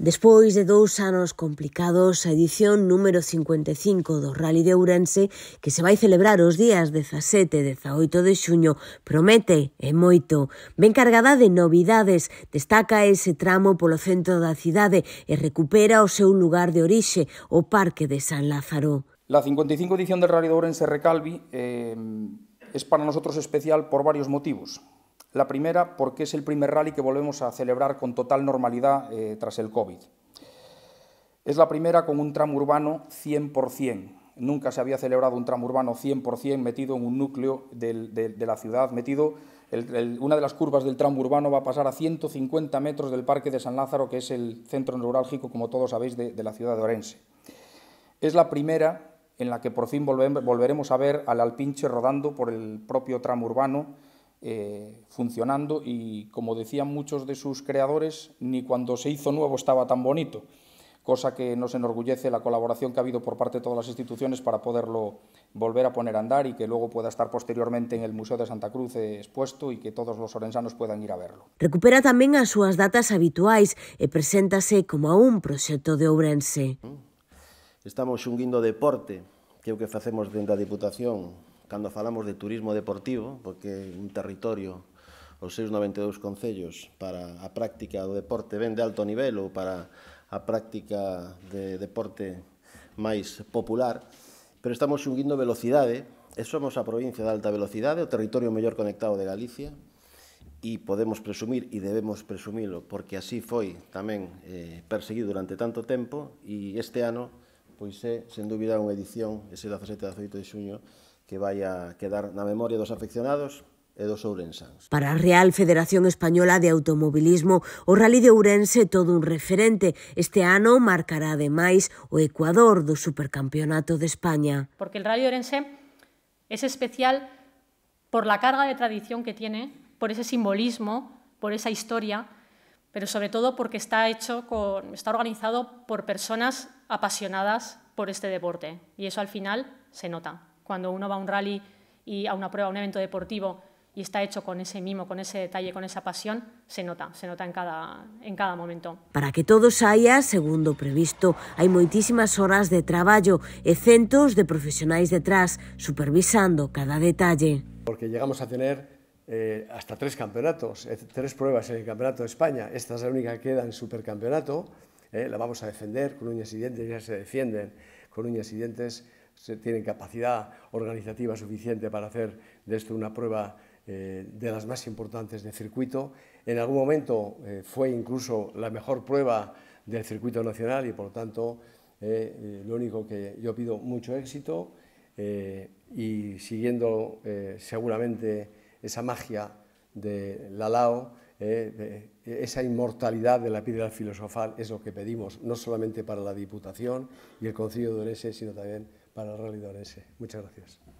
Despois de dous anos complicados, a edición número 55 do Rally de Ourense, que se vai celebrar os días 17 e 18 de xuño, promete e moito. Ben cargada de novidades, destaca ese tramo polo centro da cidade e recupera o seu lugar de orixe, o Parque de San Lázaro. La 55 edición del Rally de Ourense Recalvi eh, es para nosotros especial por varios motivos. La primera, porque es el primer rally que volvemos a celebrar con total normalidad eh, tras el COVID. Es la primera con un tramo urbano 100%. Nunca se había celebrado un tramo urbano 100% metido en un núcleo de, la ciudad, metido... una de las curvas del tramo urbano va a pasar a 150 metros del Parque de San Lázaro, que es el centro neurálgico, como todos sabéis, de, la ciudad de Orense. Es la primera en la que por fin volveremos a ver al Alpinche rodando por el propio tramo urbano, eh, funcionando y, como decían muchos de sus creadores, ni cuando se hizo nuevo estaba tan bonito, cosa que nos enorgullece la colaboración que ha habido por parte de todas las instituciones para poderlo volver a poner a andar y que luego pueda estar posteriormente en el Museo de Santa Cruz eh, expuesto y que todos los orensanos puedan ir a verlo. Recupera tamén as súas datas habituais e preséntase como a un proxecto de Ourense. Estamos xunguindo deporte, que é o que facemos dentro da Diputación cando falamos de turismo deportivo, porque un territorio os seus 92 concellos para a práctica do deporte ben de alto nivel ou para a práctica de deporte máis popular, pero estamos xunguindo velocidade, e somos a provincia de alta velocidade, o territorio mellor conectado de Galicia, e podemos presumir, e debemos presumilo, porque así foi tamén eh, perseguido durante tanto tempo, e este ano, pois é, sen dúbida, unha edición, ese 17 18 de xuño, que vai a quedar na memoria dos afeccionados e dos ourensáns. Para a Real Federación Española de Automobilismo, o Rally de Ourense é todo un referente. Este ano marcará ademais o Ecuador do Supercampeonato de España. Porque el Rally de Ourense es especial por la carga de tradición que tiene, por ese simbolismo, por esa historia, pero sobre todo porque está hecho con, está organizado por personas apasionadas por este deporte y eso al final se nota. cuando uno va a un rally y a una prueba, a un evento deportivo y está hecho con ese mimo, con ese detalle, con esa pasión, se nota, se nota en cada, en cada momento. Para que todo haya, segundo previsto, hay muchísimas horas de trabajo y centos de profesionales detrás supervisando cada detalle. Porque llegamos a tener eh, hasta tres campeonatos, eh, tres pruebas en el Campeonato de España. Esta es la única que queda en Supercampeonato. Eh, la vamos a defender con uñas y dientes, ya se defienden con uñas y dientes tienen capacidad organizativa suficiente para hacer de esto una prueba eh, de las más importantes de circuito. En algún momento eh, fue incluso la mejor prueba del circuito nacional y por lo tanto eh, lo único que yo pido mucho éxito y siguiendo seguramente esa magia de Lalao, de esa inmortalidad de la piedra filosofal es lo que pedimos, no solamente para la Diputación y el Concilio de Orense, sino también para el Rally de Muchas gracias.